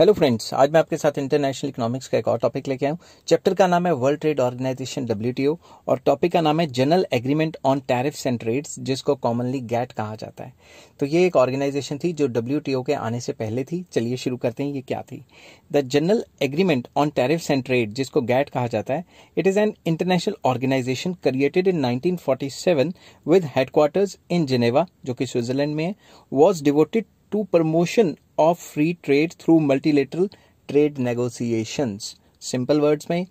hello friends आज मैं आपके साथ इंटरनेशनल इकोनॉमिक्स का एक और टॉपिक लेके आया हूँ चैप्टर का नाम है वर्ल्ड ट्रेड ऑर्गेनाइजेशन डब्ल्यू और टॉपिक का नाम है General Agreement on Tariff and Trades जिसको कॉमनली गैट कहा जाता है तो ये एक ऑर्गेनाइजेशन थी जो डब्ल्यू के आने से पहले थी चलिए शुरू करते हैं ये क्या थी the General Agreement on Tariffs and Trade जिसको गैट कहा जाता है it is an international organization created in seven with headquarters in Geneva जो कि स्विट्जरलैंड में है was devoted to promotion of free trade through multilateral trade negotiations simple words में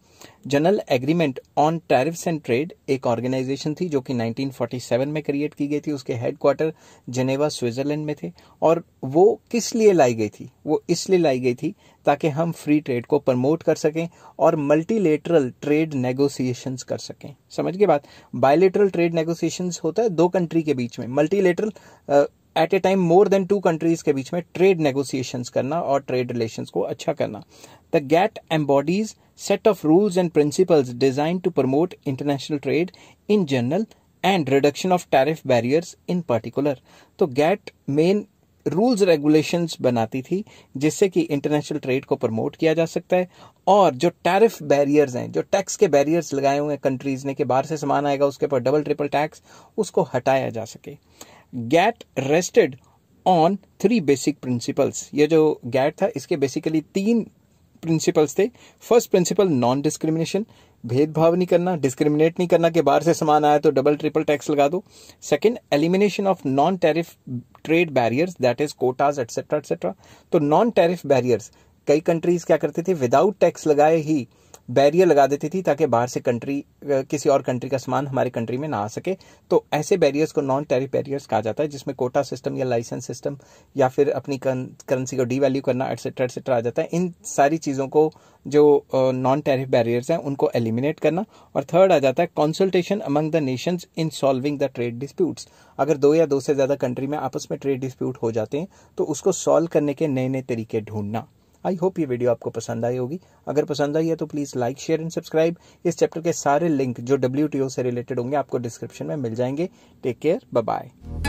General Agreement on Tariff and Trade एक organization थी जो कि 1947 में क्रिएट की गई थी उसके हेडक्वार्टर जेनेवा स्विट्जरलैंड में थे और वो किस लिए लाई गई थी वो इसलिए लाई गई थी ताकि हम फ्री ट्रेड को प्रमोट कर सकें और मल्टीलेटरल ट्रेड नेगोशिएशंस कर सकें समझ के बाद बायोलेटरल ट्रेड नेगोशिएशंस होता है दो कंट्री के बीच में multilateral at a time more than two countries के बीच में ट्रेड नेगोसिएशन करना और ट्रेड रिलेशन को अच्छा करना the GATT embodies set of rules and principle designed to promote international trade in general and reduction of tariff barriers in particular तो GATT main rules regulation बनाती थी जिससे कि इंटरनेशनल ट्रेड को प्रमोट किया जा सकता है और जो टैरिफ बैरियर्स हैं जो टैक्स के बैरियर्स लगाए हुए हैं कंट्रीज ने कि बाहर से सामान आएगा उसके ऊपर डबल ट्रिपल टैक्स उसको हटाया जा सके GATT rested on three basic principles ये जो गैट था इसके बेसिकली तीन प्रिंसिपल्स थे फर्स्ट प्रिंसिपल नॉन डिस्क्रिमिनेशन भेदभाव नहीं करना डिस्क्रिमिनेट नहीं करना कि बाहर से सामान आया तो डबल ट्रिपल टैक्स लगा दो second elimination of non tariff trade barriers that is quotas etcetera etcetera तो नॉन टैरिफ बैरियर्स कई कंट्रीज क्या करते थे विदाउट टैक्स लगाए ही बैरियर लगा देती थी ताकि बाहर से कंट्री किसी और कंट्री का सामान हमारे कंट्री में ना आ सके तो ऐसे बैरियर्स को नॉन टैरिफ बैरियर्स कहा जाता है जिसमें कोटा सिस्टम या लाइसेंस सिस्टम या फिर अपनी करेंसी को डीवैल्यू करना एटसेट्रा एटसेट्रा आ जाता है इन सारी चीज़ों को जो नॉन टैरिफ बैरियर्स हैं उनको एलिमिनेट करना और थर्ड आ जाता है consultation among the nations in solving the trade disputes अगर दो या दो से ज़्यादा कंट्री में आपस में ट्रेड डिस्प्यूट हो जाते हैं तो उसको सॉल्व करने के नए नए तरीके ढूंढना आई होप ये वीडियो आपको पसंद आई होगी अगर पसंद आई है तो please like share and subscribe इस चैप्टर के सारे लिंक जो डब्ल्यू से रिलेटेड होंगे आपको डिस्क्रिप्शन में मिल जाएंगे टेक केयर बाय